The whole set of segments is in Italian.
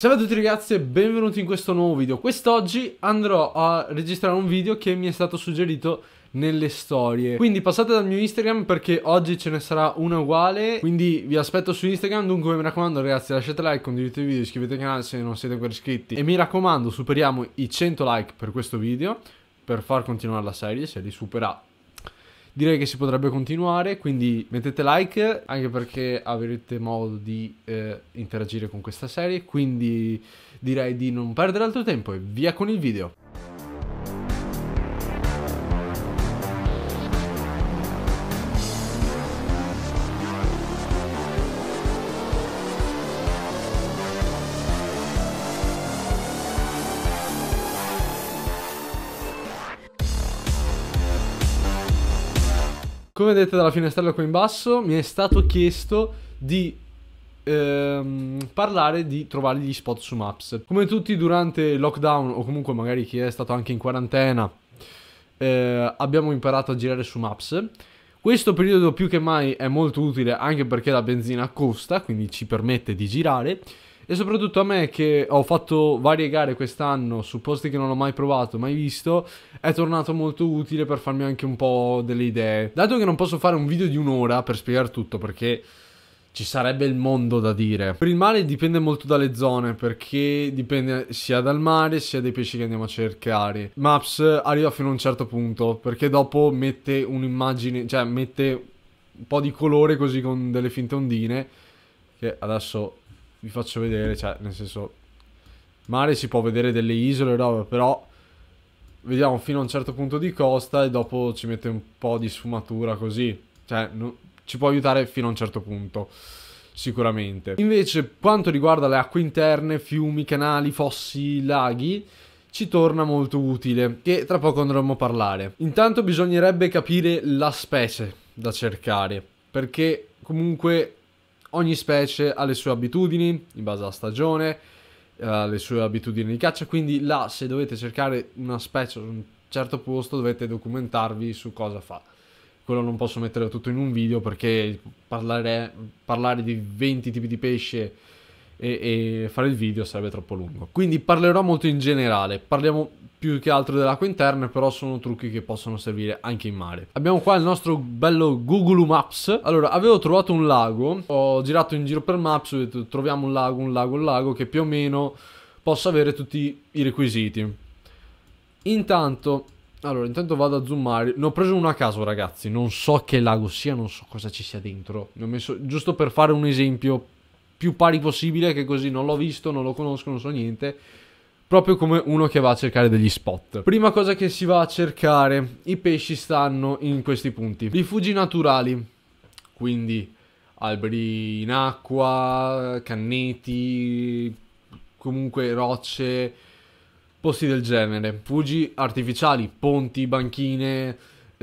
Ciao a tutti ragazzi e benvenuti in questo nuovo video. Quest'oggi andrò a registrare un video che mi è stato suggerito nelle storie quindi passate dal mio Instagram perché oggi ce ne sarà una uguale quindi vi aspetto su Instagram dunque mi raccomando ragazzi lasciate like condividete il video iscrivetevi al canale se non siete ancora iscritti e mi raccomando superiamo i 100 like per questo video per far continuare la serie se li supera direi che si potrebbe continuare, quindi mettete like anche perché avrete modo di eh, interagire con questa serie, quindi direi di non perdere altro tempo e via con il video. Come vedete dalla finestrella qui in basso, mi è stato chiesto di Ehm, parlare di trovare gli spot su Maps. Come tutti durante il lockdown o comunque magari chi è stato anche in quarantena eh, abbiamo imparato a girare su Maps. Questo periodo più che mai è molto utile anche perché la benzina costa, quindi ci permette di girare e soprattutto a me che ho fatto varie gare quest'anno su posti che non ho mai provato, mai visto, è tornato molto utile per farmi anche un po' delle idee. Dato che non posso fare un video di un'ora per spiegare tutto perché ci sarebbe il mondo da dire. Per il mare dipende molto dalle zone, perché dipende sia dal mare sia dai pesci che andiamo a cercare. Maps arriva fino a un certo punto, perché dopo mette un'immagine, cioè mette un po' di colore così con delle finte ondine, che adesso vi faccio vedere, cioè, nel senso, mare si può vedere delle isole, roba, però vediamo fino a un certo punto di costa e dopo ci mette un po' di sfumatura così, cioè, no, ci può aiutare fino a un certo punto. Sicuramente. Invece, quanto riguarda le acque interne, fiumi, canali, fossi, laghi, ci torna molto utile, che tra poco andremo a parlare. Intanto bisognerebbe capire la specie da cercare, perché comunque Ogni specie ha le sue abitudini in base alla stagione, eh, ha le sue abitudini di caccia, quindi là se dovete cercare una specie su un certo posto dovete documentarvi su cosa fa. Quello non posso mettere tutto in un video perché parlare, parlare di 20 tipi di pesce e, e, fare il video sarebbe troppo lungo. Quindi parlerò molto in generale, parliamo più che altro dell'acqua interna, però sono trucchi che possono servire anche in mare. Abbiamo qua il nostro bello Google Maps. Allora, avevo trovato un lago, ho girato in giro per Maps, ho detto troviamo un lago, un lago, un lago, che più o meno possa avere tutti i requisiti. Intanto, allora, intanto vado a zoomare. Ne ho preso uno a caso, ragazzi. Non so che lago sia, non so cosa ci sia dentro. Ne ho messo, giusto per fare un esempio più pari possibile, che così non l'ho visto, non lo conosco, non so niente proprio come uno che va a cercare degli spot. Prima cosa che si va a cercare, i pesci stanno in questi punti. Rifugi naturali, quindi alberi in acqua, canneti, comunque rocce, posti del genere. Rifugi artificiali, ponti, banchine,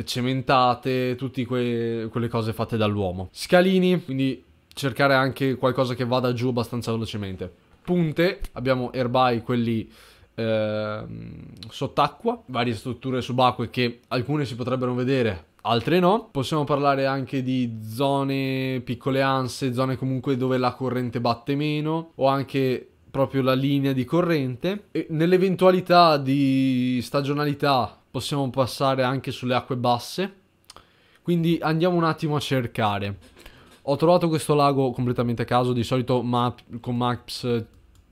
cementate, tutte que quelle cose fatte dall'uomo. Scalini, quindi cercare anche qualcosa che vada giù abbastanza velocemente punte, abbiamo erbai quelli eh, sott'acqua, varie strutture subacquee che alcune si potrebbero vedere, altre no. Possiamo parlare anche di zone piccole anse, zone comunque dove la corrente batte meno o anche proprio la linea di corrente. E nell'eventualità di stagionalità possiamo passare anche sulle acque basse. Quindi andiamo un attimo a cercare. Ho trovato questo lago completamente a caso, di solito map, con maps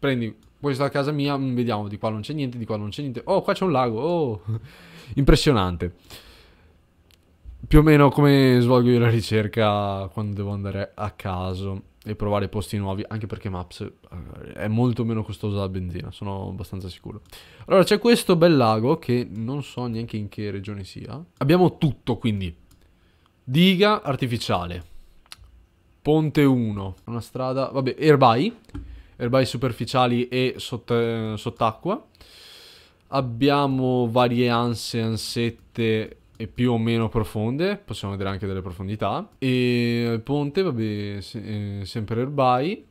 prendi questa a casa mia, mm, vediamo di qua non c'è niente, di qua non c'è niente. Oh, qua c'è un lago, oh, impressionante. Più o meno come svolgo io la ricerca quando devo andare a caso e provare posti nuovi, anche perché Maps eh, è molto meno costosa la benzina, sono abbastanza sicuro. Allora c'è questo bel lago che non so neanche in che regione sia. Abbiamo tutto quindi. Diga artificiale. Ponte 1, una strada, vabbè, erbai erbai superficiali e sott- eh, sott'acqua. Abbiamo varie anse, ansette e più o meno profonde, possiamo vedere anche delle profondità. E il ponte, vabbè, se- eh, sempre erbai.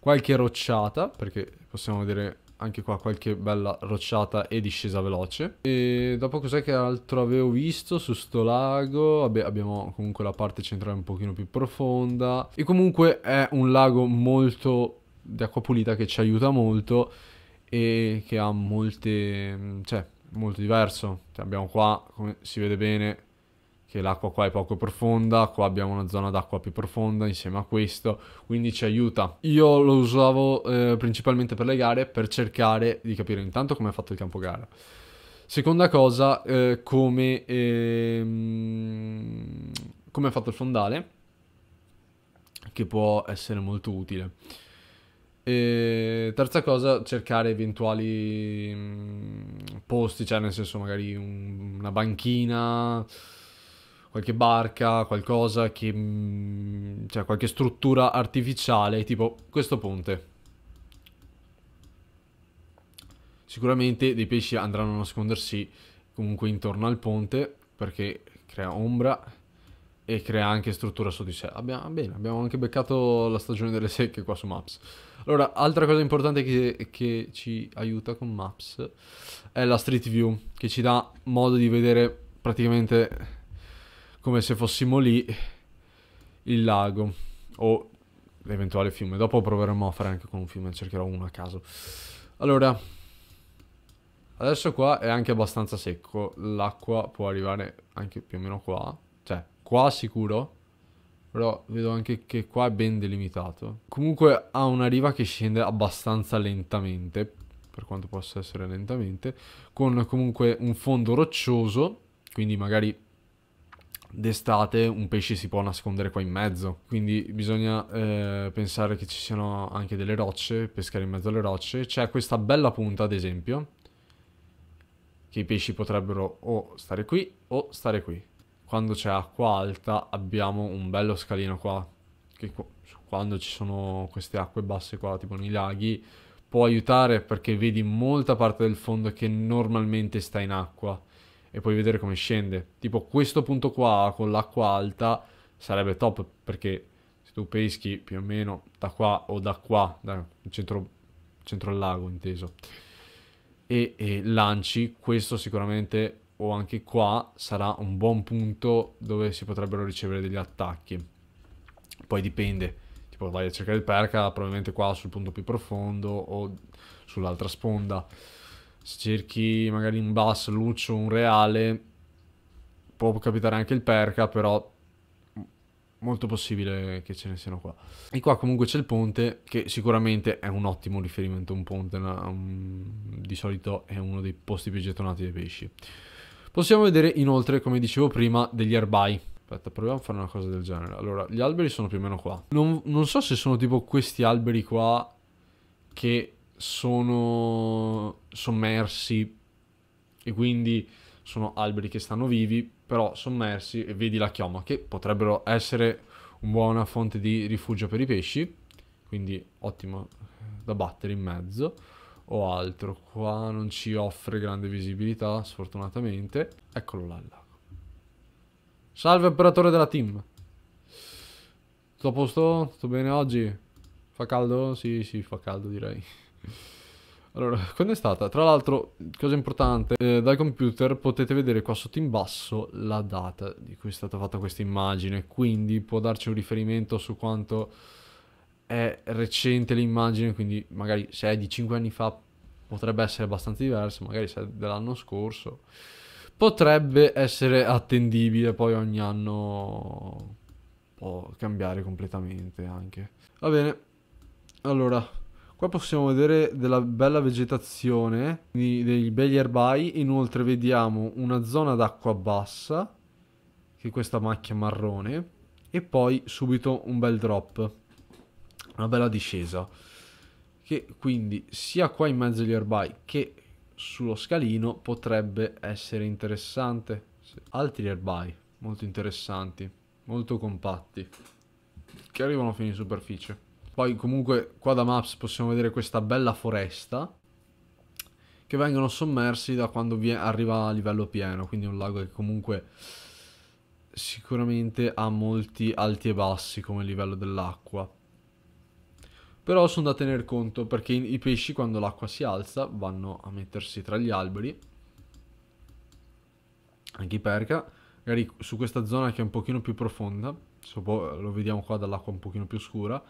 Qualche rocciata, perché possiamo vedere anche qua qualche bella rocciata e discesa veloce. E dopo cos'è che altro avevo visto su sto lago? Vabbè, abbiamo comunque la parte centrale un pochino più profonda. E comunque è un lago molto di acqua pulita che ci aiuta molto e che ha molte... Mm, cioè, molto diverso. Cioè, abbiamo qua, come si vede bene, che l'acqua qua è poco profonda, qua abbiamo una zona d'acqua più profonda insieme a questo, quindi ci aiuta. Io lo usavo eh, principalmente per le gare per cercare di capire intanto come è fatto il campo gara. Seconda cosa, eh, come, ehm, come è fatto il fondale, che può essere molto utile. E terza cosa, cercare eventuali mm, posti, cioè nel senso magari un, una banchina, qualche barca, qualcosa che... Mh, mm, cioè qualche struttura artificiale, tipo questo ponte. Sicuramente dei pesci andranno a nascondersi comunque intorno al ponte perché crea ombra e crea anche struttura su di sé. Abbiamo, bene, abbiamo anche beccato la stagione delle secche qua su Maps. Allora, altra cosa importante che, che ci aiuta con Maps è la Street View, che ci dà modo di vedere praticamente come se fossimo lì il lago o l'eventuale fiume. Dopo proveremo a fare anche con un fiume, cercherò uno a caso. Allora, adesso qua è anche abbastanza secco, l'acqua può arrivare anche più o meno qua, cioè qua sicuro però vedo anche che qua è ben delimitato. Comunque ha una riva che scende abbastanza lentamente, per quanto possa essere lentamente, con comunque un fondo roccioso, quindi magari d'estate un pesce si può nascondere qua in mezzo, quindi bisogna eh, pensare che ci siano anche delle rocce, pescare in mezzo alle rocce. C'è questa bella punta, ad esempio, che i pesci potrebbero o stare qui o stare qui quando c'è acqua alta abbiamo un bello scalino qua, che quando ci sono queste acque basse qua, tipo nei laghi, può aiutare perché vedi molta parte del fondo che normalmente sta in acqua e puoi vedere come scende. Tipo questo punto qua con l'acqua alta sarebbe top perché se tu peschi più o meno da qua o da qua, da centro, centro al lago inteso, e, e lanci, questo sicuramente o anche qua sarà un buon punto dove si potrebbero ricevere degli attacchi. Poi dipende, tipo vai a cercare il perca probabilmente qua sul punto più profondo o sull'altra sponda. Se cerchi magari in basso Luccio un reale può capitare anche il perca, però molto possibile che ce ne siano qua. E qua comunque c'è il ponte, che sicuramente è un ottimo riferimento. Un ponte una, un, um, di solito è uno dei posti più gettonati dei pesci. Possiamo vedere inoltre, come dicevo prima, degli erbai. Aspetta, proviamo a fare una cosa del genere. Allora, gli alberi sono più o meno qua. Non, non so se sono tipo questi alberi qua che sono sommersi e quindi sono alberi che stanno vivi, però sommersi e vedi la chioma, che potrebbero essere una buona fonte di rifugio per i pesci, quindi ottimo da battere in mezzo o altro. Qua non ci offre grande visibilità, sfortunatamente. Eccolo là il lago. Salve operatore della team. Tutto a posto? Tutto bene oggi? Fa caldo? Sì, sì, fa caldo direi. Allora, quando è stata? Tra l'altro, cosa importante, eh, dal computer potete vedere qua sotto in basso la data di cui è stata fatta questa immagine, quindi può darci un riferimento su quanto è recente l'immagine, quindi magari se è di 5 anni fa potrebbe essere abbastanza diversa, magari se è dell'anno scorso potrebbe essere attendibile poi ogni anno può cambiare completamente anche. Va bene. Allora, qua possiamo vedere della bella vegetazione, dei begli erbai, inoltre vediamo una zona d'acqua bassa che è questa macchia marrone e poi subito un bel drop una bella discesa che quindi sia qua in mezzo agli orbai che sullo scalino potrebbe essere interessante altri erbai molto interessanti molto compatti che arrivano fino in superficie poi comunque qua da maps possiamo vedere questa bella foresta che vengono sommersi da quando arriva a livello pieno quindi un lago che comunque sicuramente ha molti alti e bassi come livello dell'acqua però sono da tener conto perché i pesci quando l'acqua si alza vanno a mettersi tra gli alberi. Anche i perca. Magari su questa zona che è un pochino più profonda, lo vediamo qua dall'acqua un pochino più scura,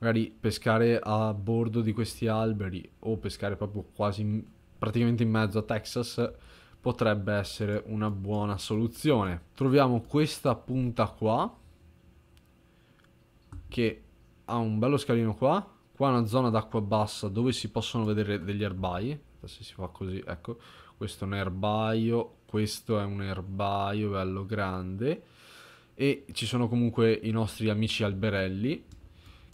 magari pescare a bordo di questi alberi o pescare proprio quasi praticamente in mezzo a Texas potrebbe essere una buona soluzione. Troviamo questa punta qua che ha un bello scalino qua. Qua è una zona d'acqua bassa dove si possono vedere degli erbai. Se si fa così, ecco. Questo è un erbaio, questo è un erbaio bello grande. E ci sono comunque i nostri amici alberelli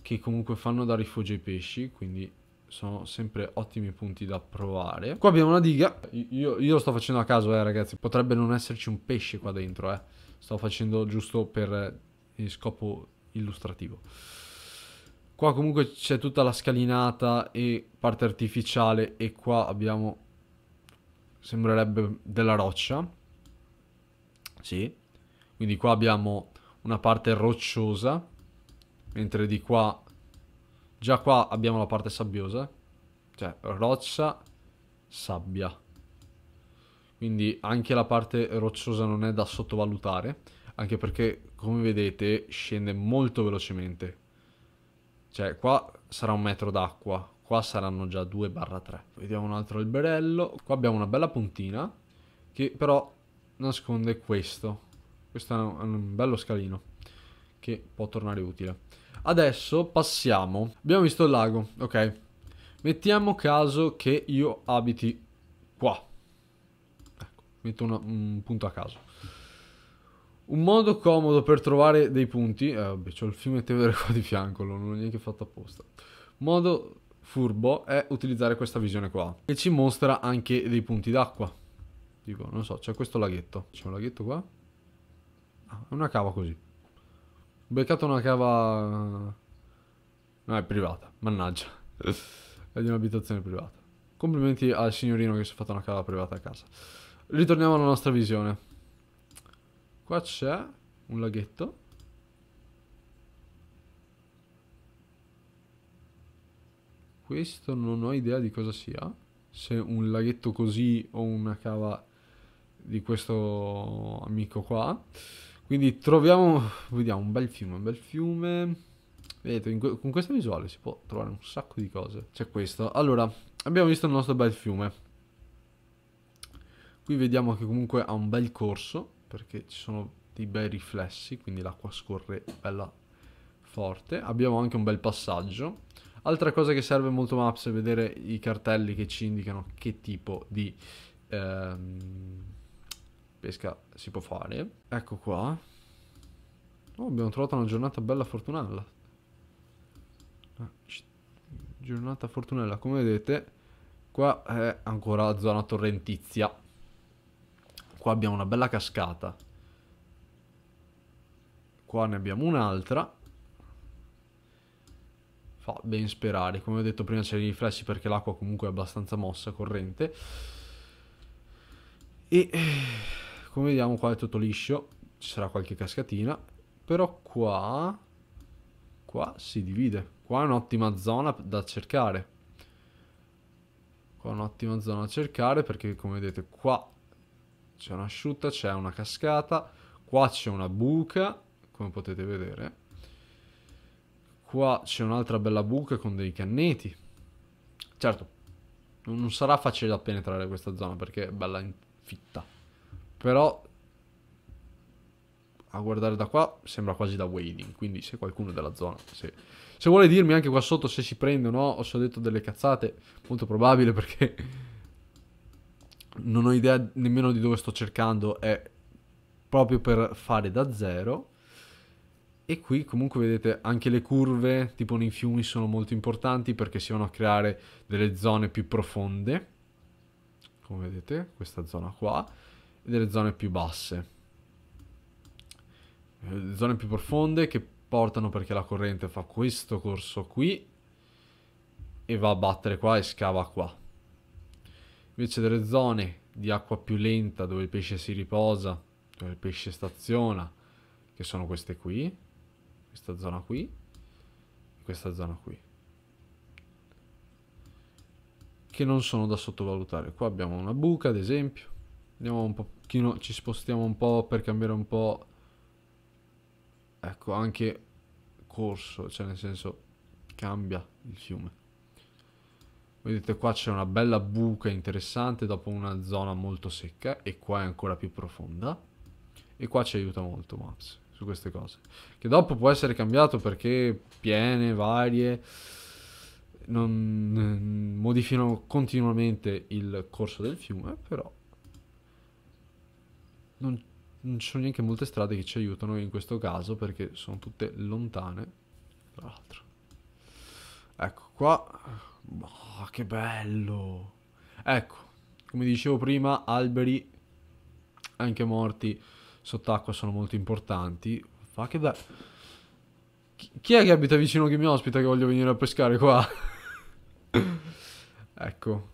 che comunque fanno da rifugio ai pesci, quindi sono sempre ottimi punti da provare. Qua abbiamo una diga, io, io, lo sto facendo a caso, eh ragazzi, potrebbe non esserci un pesce qua dentro, eh. Sto facendo giusto per scopo illustrativo. Qua comunque c'è tutta la scalinata e parte artificiale e qua abbiamo, sembrerebbe, della roccia. Sì. Quindi qua abbiamo una parte rocciosa, mentre di qua, già qua abbiamo la parte sabbiosa, cioè roccia, sabbia. Quindi anche la parte rocciosa non è da sottovalutare, anche perché come vedete scende molto velocemente cioè, qua sarà un metro d'acqua, qua saranno già 2-3. barra Vediamo un altro alberello. Qua abbiamo una bella puntina che però nasconde questo. Questo è un bello scalino che può tornare utile. Adesso passiamo. Abbiamo visto il lago, ok. Mettiamo caso che io abiti qua. Ecco, metto una, un punto a caso. Un modo comodo per trovare dei punti. Eh, vabbè, c'ho il fiume Tevere qua di fianco, non l'ho neanche fatto apposta. Modo furbo è utilizzare questa visione qua, che ci mostra anche dei punti d'acqua. Tipo, non so, c'è questo laghetto. C'è un laghetto qua? Ah, una cava così. Ho beccato una cava... No, è privata, mannaggia. è di un'abitazione privata. Complimenti al signorino che si è fatto una cava privata a casa. Ritorniamo alla nostra visione. Qua c'è un laghetto. Questo non ho idea di cosa sia. Se un laghetto così o una cava di questo amico qua. Quindi troviamo, vediamo, un bel fiume, un bel fiume. Vedete, que con questa visuale si può trovare un sacco di cose. C'è questo. Allora, abbiamo visto il nostro bel fiume. Qui vediamo che comunque ha un bel corso perché ci sono dei bei riflessi, quindi l'acqua scorre bella forte. Abbiamo anche un bel passaggio. Altra cosa che serve molto Maps è vedere i cartelli che ci indicano che tipo di ehm, pesca si può fare. Ecco qua. Oh, abbiamo trovato una giornata bella fortunella. Ah, giornata fortunella, come vedete, qua è ancora zona torrentizia. Qua abbiamo una bella cascata. Qua ne abbiamo un'altra. Fa ben sperare. Come ho detto prima c'è i riflessi perché l'acqua comunque è abbastanza mossa, corrente. E come vediamo qua è tutto liscio. Ci sarà qualche cascatina. Però qua... Qua si divide. Qua è un'ottima zona da cercare. Qua è un'ottima zona da cercare perché come vedete qua c'è un'asciutta, c'è una cascata, qua c'è una buca, come potete vedere. Qua c'è un'altra bella buca con dei canneti. Certo, non sarà facile da penetrare questa zona perché è bella fitta. Però a guardare da qua sembra quasi da wading, quindi se qualcuno della zona... Se, se vuole dirmi anche qua sotto se si prende o no, o se ho detto delle cazzate, molto probabile perché non ho idea nemmeno di dove sto cercando, è proprio per fare da zero. E qui comunque vedete anche le curve, tipo nei fiumi, sono molto importanti perché si vanno a creare delle zone più profonde, come vedete, questa zona qua, e delle zone più basse. Le eh, zone più profonde che portano perché la corrente fa questo corso qui e va a battere qua e scava qua. Invece delle zone di acqua più lenta dove il pesce si riposa, dove il pesce staziona, che sono queste qui, questa zona qui e questa zona qui. Che non sono da sottovalutare. Qua abbiamo una buca, ad esempio. Andiamo un pochino, ci spostiamo un po' per cambiare un po'... Ecco, anche corso, cioè nel senso cambia il fiume. Vedete qua c'è una bella buca interessante dopo una zona molto secca e qua è ancora più profonda. E qua ci aiuta molto Maps su queste cose. Che dopo può essere cambiato perché piene, varie, non, mm, modificano continuamente il corso del fiume, però non, non ci sono neanche molte strade che ci aiutano in questo caso perché sono tutte lontane, tra l'altro. Ecco qua. Oh, che bello. Ecco, come dicevo prima, alberi anche morti sott'acqua sono molto importanti. Fa che bello. Chi è che abita vicino che mi ospita che voglio venire a pescare qua? ecco.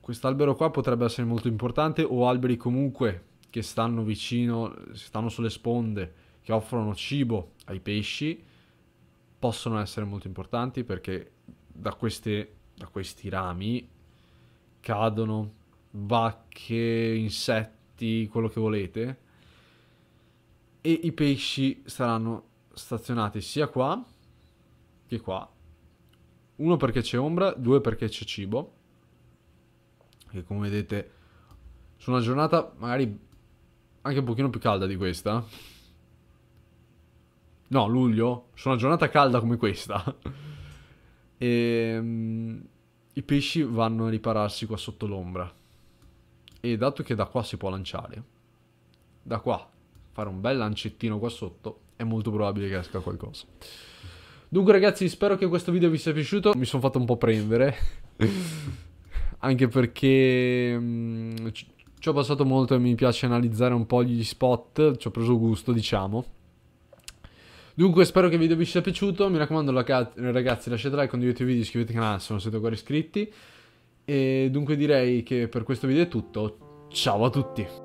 Quest'albero qua potrebbe essere molto importante o alberi comunque che stanno vicino, stanno sulle sponde, che offrono cibo ai pesci possono essere molto importanti perché da, queste, da questi rami cadono vacche, insetti, quello che volete e i pesci saranno stazionati sia qua che qua. Uno perché c'è ombra, due perché c'è cibo. Che come vedete su una giornata magari anche un pochino più calda di questa, no, luglio, su una giornata calda come questa, e, um, i pesci vanno a ripararsi qua sotto l'ombra. E dato che da qua si può lanciare, da qua fare un bel lancettino qua sotto, è molto probabile che esca qualcosa. Dunque ragazzi, spero che questo video vi sia piaciuto. Mi sono fatto un po' prendere. Anche perché mm, ci ho passato molto e mi piace analizzare un po' gli spot. Ci ho preso gusto, diciamo. Dunque spero che il video vi sia piaciuto, mi raccomando ragazzi lasciate like, condividete i video, iscrivetevi al canale se non siete ancora iscritti. E dunque direi che per questo video è tutto, ciao a tutti!